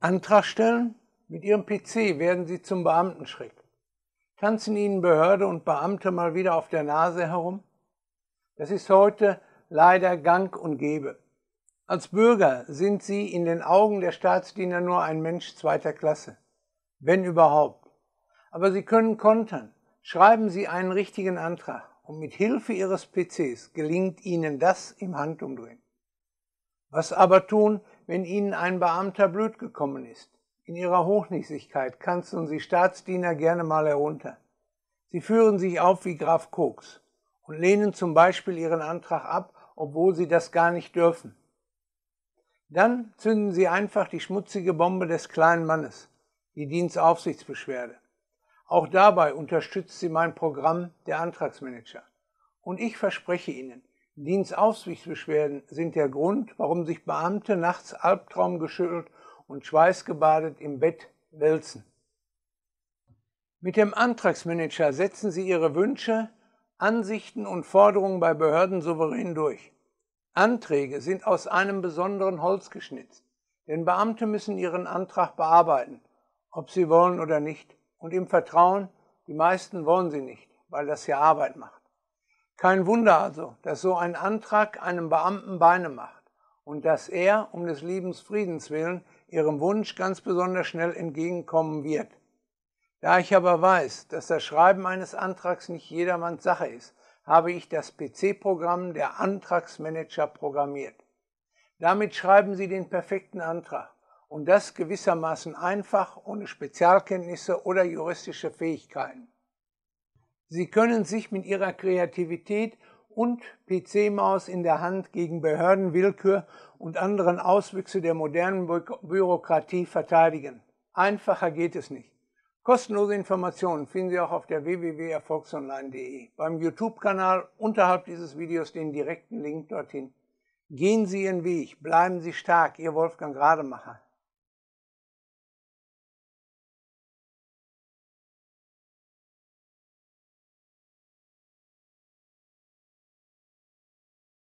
Antrag stellen? Mit Ihrem PC werden Sie zum Beamtenschreck. Tanzen Ihnen Behörde und Beamte mal wieder auf der Nase herum? Das ist heute leider gang und gäbe. Als Bürger sind Sie in den Augen der Staatsdiener nur ein Mensch zweiter Klasse, wenn überhaupt. Aber Sie können kontern. Schreiben Sie einen richtigen Antrag und mit Hilfe Ihres PCs gelingt Ihnen das im Handumdrehen. Was aber tun, wenn ihnen ein Beamter blöd gekommen ist. In ihrer Hochnäsigkeit kanzeln sie Staatsdiener gerne mal herunter. Sie führen sich auf wie Graf Koks und lehnen zum Beispiel ihren Antrag ab, obwohl sie das gar nicht dürfen. Dann zünden sie einfach die schmutzige Bombe des kleinen Mannes, die Dienstaufsichtsbeschwerde. Auch dabei unterstützt sie mein Programm der Antragsmanager. Und ich verspreche Ihnen, Dienstaufsichtsbeschwerden sind der Grund, warum sich Beamte nachts albtraumgeschüttelt und schweißgebadet im Bett wälzen. Mit dem Antragsmanager setzen Sie Ihre Wünsche, Ansichten und Forderungen bei Behörden souverän durch. Anträge sind aus einem besonderen Holz geschnitzt, denn Beamte müssen ihren Antrag bearbeiten, ob sie wollen oder nicht, und im Vertrauen, die meisten wollen sie nicht, weil das ja Arbeit macht. Kein Wunder also, dass so ein Antrag einem Beamten Beine macht und dass er, um des Liebens Friedens willen, ihrem Wunsch ganz besonders schnell entgegenkommen wird. Da ich aber weiß, dass das Schreiben eines Antrags nicht jedermanns Sache ist, habe ich das PC-Programm der Antragsmanager programmiert. Damit schreiben Sie den perfekten Antrag und das gewissermaßen einfach, ohne Spezialkenntnisse oder juristische Fähigkeiten. Sie können sich mit ihrer Kreativität und PC-Maus in der Hand gegen Behördenwillkür und anderen Auswüchse der modernen Bü Bürokratie verteidigen. Einfacher geht es nicht. Kostenlose Informationen finden Sie auch auf der www.erfolgsonline.de. Beim YouTube-Kanal unterhalb dieses Videos den direkten Link dorthin. Gehen Sie Ihren Weg, bleiben Sie stark, Ihr Wolfgang Rademacher.